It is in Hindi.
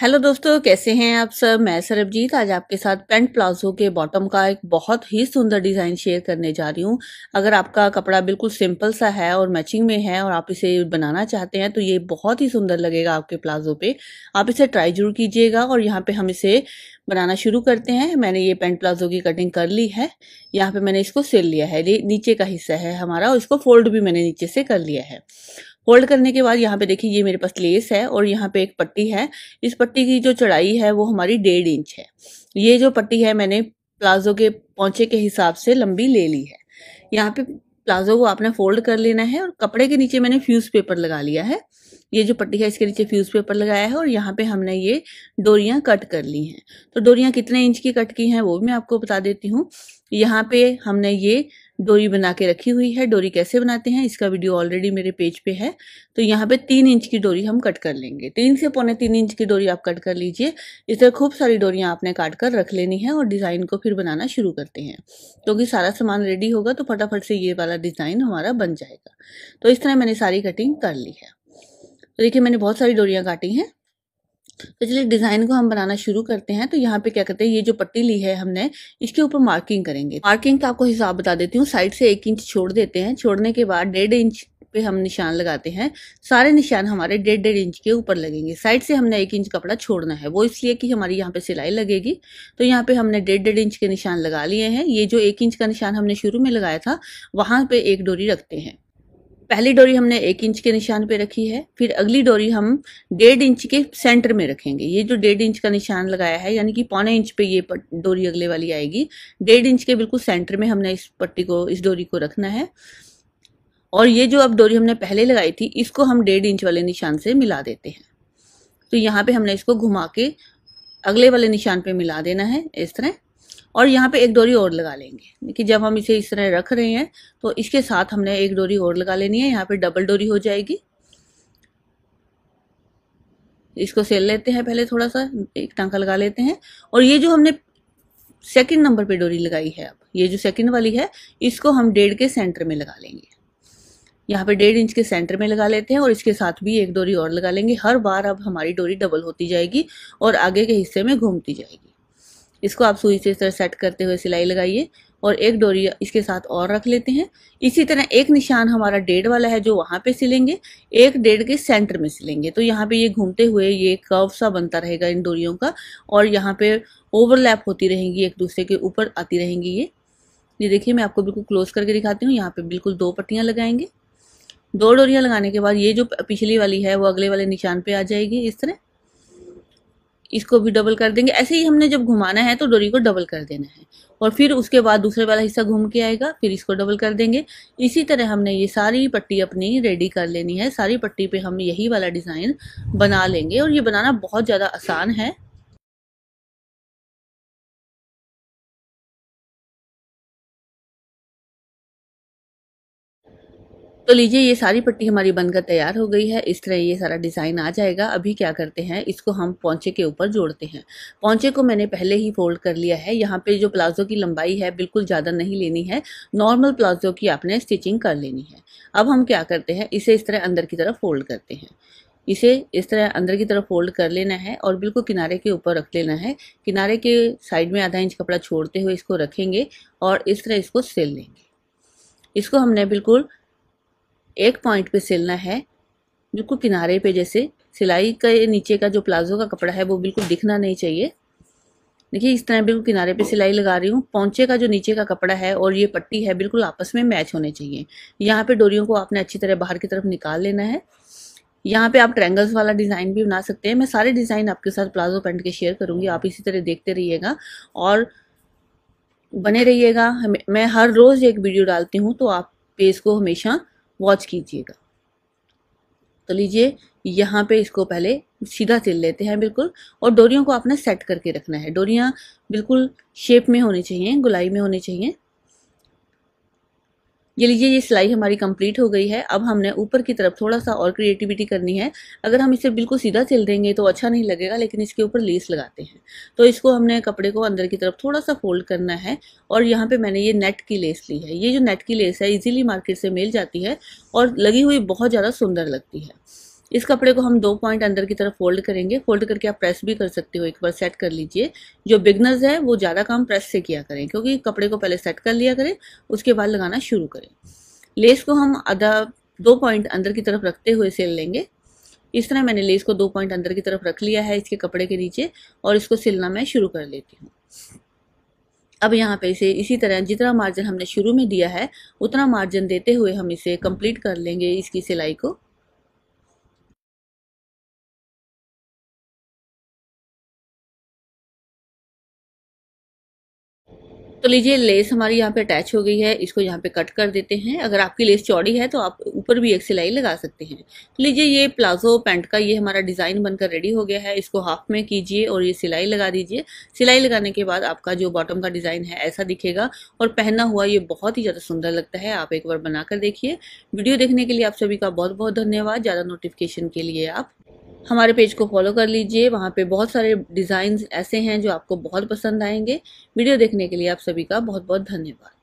हेलो दोस्तों कैसे हैं आप सब मैं सरबजीत आज आपके साथ पेंट प्लाजो के बॉटम का एक बहुत ही सुंदर डिज़ाइन शेयर करने जा रही हूं अगर आपका कपड़ा बिल्कुल सिंपल सा है और मैचिंग में है और आप इसे बनाना चाहते हैं तो ये बहुत ही सुंदर लगेगा आपके प्लाजो पे आप इसे ट्राई जरूर कीजिएगा और यहाँ पे हम इसे बनाना शुरू करते हैं मैंने ये पेंट प्लाजो की कटिंग कर ली है यहाँ पे मैंने इसको सिल लिया है ये नीचे का हिस्सा है हमारा और इसको फोल्ड भी मैंने नीचे से कर लिया है होल्ड करने के बाद यहाँ पे देखिए ये मेरे पास लेस है और यहाँ पे एक पट्टी है इस पट्टी की जो चढ़ाई है वो हमारी डेढ़ इंच है ये जो पट्टी है मैंने प्लाजो के पौचे के हिसाब से लंबी ले ली है यहाँ पे प्लाजो को आपने फोल्ड कर लेना है और कपड़े के नीचे मैंने फ्यूज पेपर लगा लिया है ये जो पट्टी है इसके नीचे फ्यूज पेपर लगाया है और यहाँ पे हमने ये डोरियाँ कट कर ली हैं तो डोरियाँ कितने इंच की कट की हैं वो भी मैं आपको बता देती हूँ यहाँ पे हमने ये डोरी बना के रखी हुई है डोरी कैसे बनाते हैं इसका वीडियो ऑलरेडी मेरे पेज पे है तो यहाँ पे तीन इंच की डोरी हम कट कर लेंगे तीन से पौने तीन इंच की डोरी आप कट कर लीजिए इस तरह खूब सारी डोरियाँ आपने काट कर रख लेनी है और डिज़ाइन को फिर बनाना शुरू करते हैं क्योंकि तो सारा सामान रेडी होगा तो फटाफट से ये वाला डिज़ाइन हमारा बन जाएगा तो इस तरह मैंने सारी कटिंग कर ली है तो देखिए मैंने बहुत सारी डोरियाँ काटी हैं तो चलिए डिज़ाइन को हम बनाना शुरू करते हैं तो यहाँ पे क्या करते हैं ये जो पट्टी ली है हमने इसके ऊपर मार्किंग करेंगे मार्किंग का आपको हिसाब बता देती हूँ साइड से एक इंच छोड़ देते हैं छोड़ने के बाद डेढ़ इंच पे हम निशान लगाते हैं सारे निशान हमारे डेढ़ डेढ़ इंच के ऊपर लगेंगे साइड से हमने एक इंच कपड़ा छोड़ना है वो इसलिए कि हमारी यहाँ पे सिलाई लगेगी तो यहाँ पे हमने डेढ़ डेढ़ इंच के निशान लगा लिए हैं ये जो एक इंच का निशान हमने शुरू में लगाया था वहां पे एक डोरी रखते हैं पहली डोरी हमने एक इंच के निशान पे रखी है फिर अगली डोरी हम डेढ़ इंच के सेंटर में रखेंगे ये जो डेढ़ इंच का निशान लगाया है यानी कि पौने इंच पे ये डोरी अगले वाली आएगी डेढ़ इंच के बिल्कुल सेंटर में हमने इस पट्टी को इस डोरी को रखना है और ये जो अब डोरी हमने पहले लगाई थी इसको हम डेढ़ इंच वाले निशान से मिला देते हैं तो यहाँ पे हमने इसको घुमा के अगले वाले निशान पे मिला देना है इस तरह और यहाँ पे एक डोरी और लगा लेंगे कि जब हम इसे इस तरह रख रहे हैं तो इसके साथ हमने एक डोरी और लगा लेनी है यहाँ पे डबल डोरी हो जाएगी इसको सेल लेते हैं पहले थोड़ा सा एक टांका लगा लेते हैं और ये जो हमने सेकंड नंबर पे डोरी लगाई है अब ये जो सेकंड वाली है इसको हम डेढ़ के सेंटर में लगा लेंगे यहाँ पे डेढ़ इंच के सेंटर में लगा लेते हैं और इसके साथ भी एक डोरी और लगा लेंगे हर बार अब हमारी डोरी डबल होती जाएगी और आगे के हिस्से में घूमती जाएगी इसको आप सुई से इस तरह सेट करते हुए सिलाई लगाइए और एक डोरी इसके साथ और रख लेते हैं इसी तरह एक निशान हमारा डेढ़ वाला है जो वहाँ पे सिलेंगे एक डेढ़ के सेंटर में सिलेंगे तो यहाँ पे ये घूमते हुए ये कर्व सा बनता रहेगा इन डोरियों का और यहाँ पे ओवरलैप होती रहेंगी एक दूसरे के ऊपर आती रहेंगी ये ये देखिए मैं आपको बिल्कुल क्लोज करके दिखाती हूँ यहाँ पे बिल्कुल दो पट्टियाँ लगाएंगे दो डोरियाँ लगाने के बाद ये जो पिछली वाली है वो अगले वाले निशान पे आ जाएगी इस तरह इसको भी डबल कर देंगे ऐसे ही हमने जब घुमाना है तो डोरी को डबल कर देना है और फिर उसके बाद दूसरे वाला हिस्सा घूम के आएगा फिर इसको डबल कर देंगे इसी तरह हमने ये सारी पट्टी अपनी रेडी कर लेनी है सारी पट्टी पे हम यही वाला डिज़ाइन बना लेंगे और ये बनाना बहुत ज़्यादा आसान है तो लीजिए ये सारी पट्टी हमारी बनकर तैयार हो गई है इस तरह ये सारा डिज़ाइन आ जाएगा अभी क्या करते हैं इसको हम पौचे के ऊपर जोड़ते हैं पौचे को मैंने पहले ही फोल्ड कर लिया है यहाँ पे जो प्लाजो की लंबाई है बिल्कुल ज़्यादा नहीं लेनी है नॉर्मल प्लाजो की आपने स्टिचिंग कर लेनी है अब हम क्या करते हैं इसे इस तरह अंदर की तरफ फोल्ड करते हैं इसे इस तरह अंदर की तरफ फोल्ड कर लेना है और बिल्कुल किनारे के ऊपर रख लेना है किनारे के साइड में आधा इंच कपड़ा छोड़ते हुए इसको रखेंगे और इस तरह इसको सिल लेंगे इसको हमने बिल्कुल एक पॉइंट पे सिलना है बिल्कुल किनारे पे जैसे सिलाई के नीचे का जो प्लाजो का कपड़ा है वो बिल्कुल दिखना नहीं चाहिए देखिए इस तरह बिल्कुल किनारे पे सिलाई लगा रही हूँ पौचे का जो नीचे का कपड़ा है और ये पट्टी है बिल्कुल आपस में मैच होने चाहिए यहाँ पे डोरियों को आपने अच्छी तरह बाहर की तरफ निकाल लेना है यहाँ पे आप ट्रैंगल्स वाला डिज़ाइन भी बना सकते हैं मैं सारे डिज़ाइन आपके साथ प्लाजो पेंट के शेयर करूँगी आप इसी तरह देखते रहिएगा और बने रहिएगा मैं हर रोज़ एक वीडियो डालती हूँ तो आप पेज को हमेशा वॉच कीजिएगा तो लीजिए यहाँ पे इसको पहले सीधा सिल लेते हैं बिल्कुल और डोरियों को आपने सेट करके रखना है डोरियाँ बिल्कुल शेप में होनी चाहिए गुलाई में होनी चाहिए ये लीजिए ये सिलाई हमारी कंप्लीट हो गई है अब हमने ऊपर की तरफ थोड़ा सा और क्रिएटिविटी करनी है अगर हम इसे बिल्कुल सीधा सिल देंगे तो अच्छा नहीं लगेगा लेकिन इसके ऊपर लेस लगाते हैं तो इसको हमने कपड़े को अंदर की तरफ थोड़ा सा फोल्ड करना है और यहाँ पे मैंने ये नेट की लेस ली है ये जो नेट की लेस है इजिली मार्केट से मिल जाती है और लगी हुई बहुत ज़्यादा सुंदर लगती है इस कपड़े को हम दो पॉइंट अंदर की तरफ फोल्ड करेंगे फोल्ड करके आप प्रेस भी कर सकते हो एक बार सेट कर लीजिए जो बिगनर्स है वो ज़्यादा काम प्रेस से किया करें क्योंकि कपड़े को पहले सेट कर लिया करें उसके बाद लगाना शुरू करें लेस को हम आधा दो पॉइंट अंदर की तरफ रखते हुए सिल लेंगे इस तरह मैंने लेस को दो पॉइंट अंदर की तरफ रख लिया है इसके कपड़े के नीचे और इसको सिलना मैं शुरू कर लेती हूँ अब यहाँ पे इसे इसी तरह जितना मार्जिन हमने शुरू में दिया है उतना मार्जिन देते हुए हम इसे कंप्लीट कर लेंगे इसकी सिलाई को तो लीजिए लेस हमारी यहाँ पे अटैच हो गई है इसको यहाँ पे कट कर देते हैं अगर आपकी लेस चौड़ी है तो आप ऊपर भी एक सिलाई लगा सकते हैं तो लीजिए ये प्लाजो पैंट का ये हमारा डिज़ाइन बनकर रेडी हो गया है इसको हाफ में कीजिए और ये सिलाई लगा दीजिए सिलाई लगाने के बाद आपका जो बॉटम का डिज़ाइन है ऐसा दिखेगा और पहना हुआ ये बहुत ही ज़्यादा सुंदर लगता है आप एक बार बनाकर देखिए वीडियो देखने के लिए आप सभी का बहुत बहुत धन्यवाद ज़्यादा नोटिफिकेशन के लिए आप हमारे पेज को फॉलो कर लीजिए वहाँ पे बहुत सारे डिज़ाइन ऐसे हैं जो आपको बहुत पसंद आएंगे वीडियो देखने के लिए आप सभी का बहुत बहुत धन्यवाद